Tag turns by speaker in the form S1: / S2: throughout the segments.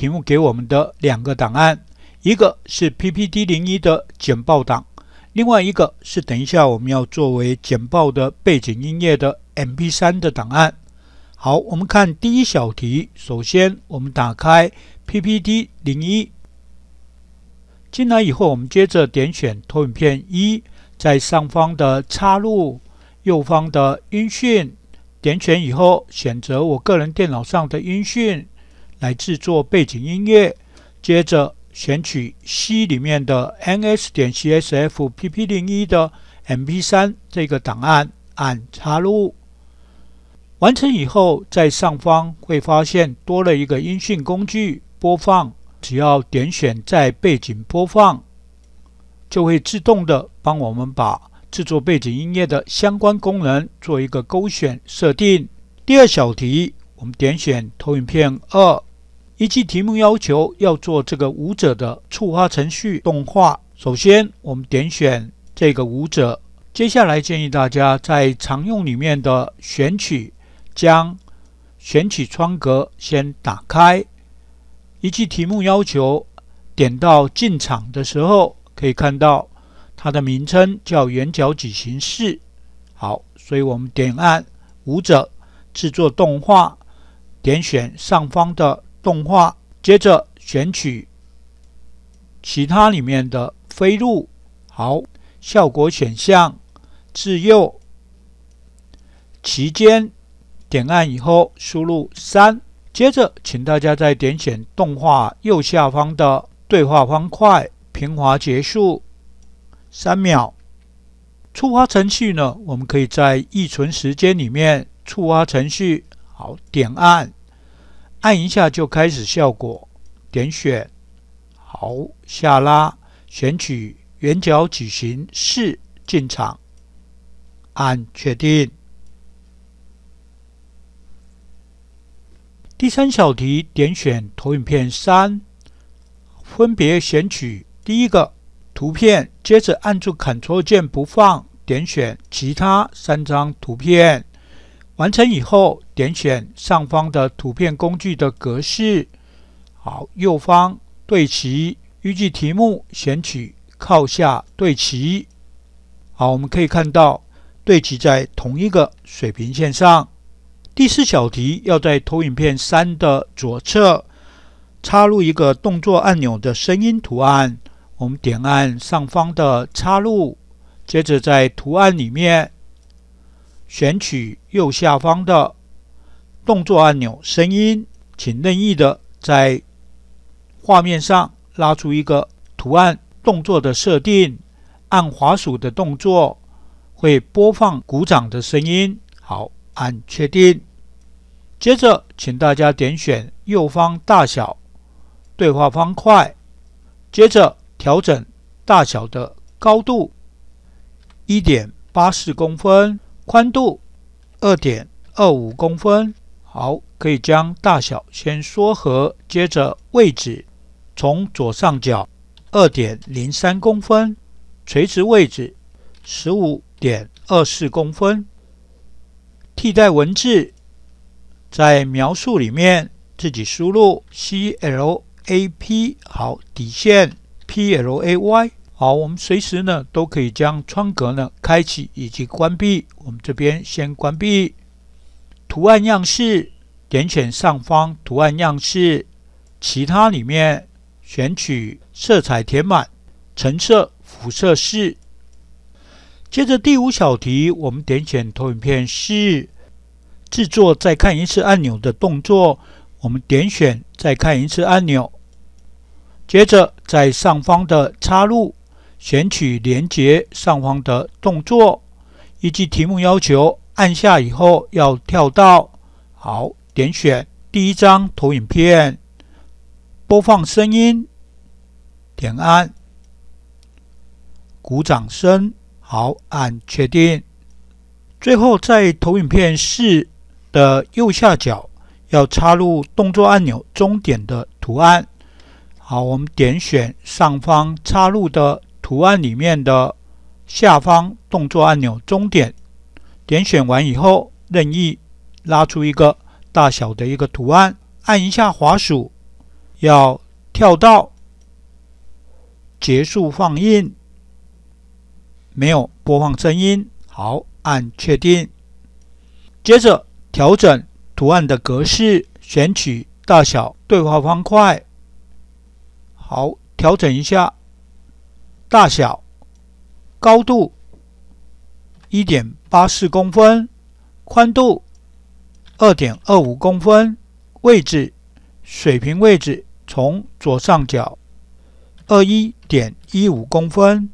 S1: 题目给我们的两个档案，一个是 PPT 零一的简报档，另外一个是等一下我们要作为简报的背景音乐的 MP3 的档案。好，我们看第一小题。首先，我们打开 PPT 零一，进来以后，我们接着点选投影片一，在上方的插入右方的音讯，点选以后选择我个人电脑上的音讯。来制作背景音乐，接着选取 C 里面的 NS 点 CSFPP 零一的 MP 三这个档案，按插入。完成以后，在上方会发现多了一个音讯工具播放，只要点选在背景播放，就会自动的帮我们把制作背景音乐的相关功能做一个勾选设定。第二小题，我们点选投影片二。依据题目要求，要做这个舞者的触发程序动画。首先，我们点选这个舞者。接下来，建议大家在常用里面的选取，将选取窗格先打开。依据题目要求，点到进场的时候，可以看到它的名称叫圆角矩形式。好，所以我们点按舞者制作动画，点选上方的。动画，接着选取其他里面的飞入，好效果选项，自右期间，点按以后输入三，接着请大家再点选动画右下方的对话方块，平滑结束三秒，触发程序呢？我们可以在预存时间里面触发程序，好点按。按一下就开始效果，点选，好，下拉，选取圆角矩形四进场，按确定。第三小题点选投影片三，分别选取第一个图片，接着按住 Ctrl 键不放，点选其他三张图片，完成以后。点选上方的图片工具的格式，好，右方对齐，预计题目选取靠下对齐，好，我们可以看到对齐在同一个水平线上。第四小题要在投影片三的左侧插入一个动作按钮的声音图案，我们点按上方的插入，接着在图案里面选取右下方的。动作按钮声音，请任意的在画面上拉出一个图案。动作的设定，按滑鼠的动作会播放鼓掌的声音。好，按确定。接着，请大家点选右方大小对话方块，接着调整大小的高度一点八四公分，宽度二点二五公分。好，可以将大小先缩合，接着位置从左上角二点零三公分，垂直位置十五点二四公分，替代文字在描述里面自己输入 C L A P，好底线 P L A Y，好，我们随时呢都可以将窗格呢开启以及关闭，我们这边先关闭。图案样式，点选上方图案样式，其他里面选取色彩填满，橙色辐射式。接着第五小题，我们点选投影片四，制作再看一次按钮的动作。我们点选再看一次按钮，接着在上方的插入，选取连接上方的动作，依据题目要求。按下以后要跳到，好，点选第一张投影片，播放声音，点按，鼓掌声，好，按确定。最后在投影片四的右下角要插入动作按钮终点的图案。好，我们点选上方插入的图案里面的下方动作按钮终点。点选完以后，任意拉出一个大小的一个图案，按一下滑鼠，要跳到结束放映，没有播放声音。好，按确定。接着调整图案的格式，选取大小对话方块。好，调整一下大小、高度，一点。八四公分，宽度二点二五公分，位置水平位置从左上角二一点一五公分，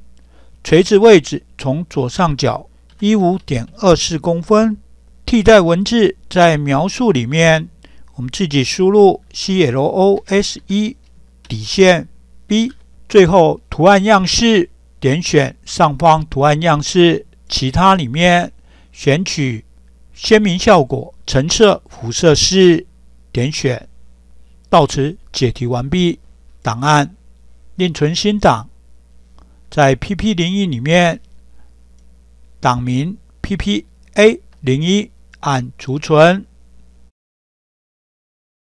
S1: 垂直位置从左上角一五点二四公分。替代文字在描述里面，我们自己输入 CLOSE 底线 B。最后图案样式点选上方图案样式。其他里面选取鲜明效果，橙色、辐色是点选，到此解题完毕。档案另存新档，在 PP 零一里面，档名 PPA 零一，按储存。